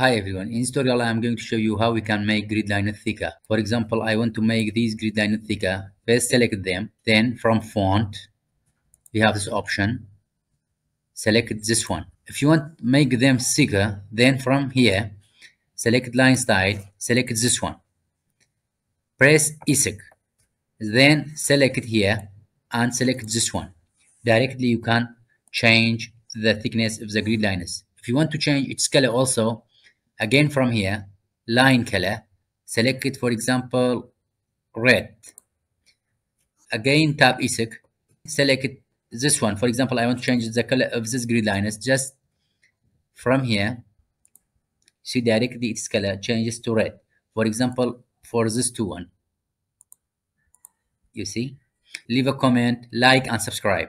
Hi everyone, in this tutorial I am going to show you how we can make grid line thicker. For example, I want to make these grid line thicker. First select them, then from font, we have this option, select this one. If you want to make them thicker, then from here, select line style, select this one. Press ESC, then select here and select this one. Directly you can change the thickness of the grid lines. If you want to change its color also, Again from here, line color, select it for example, red. Again, tab isek. select this one. For example, I want to change the color of this grid line. It's just from here, see directly its color changes to red. For example, for this two one. You see? Leave a comment, like, and subscribe.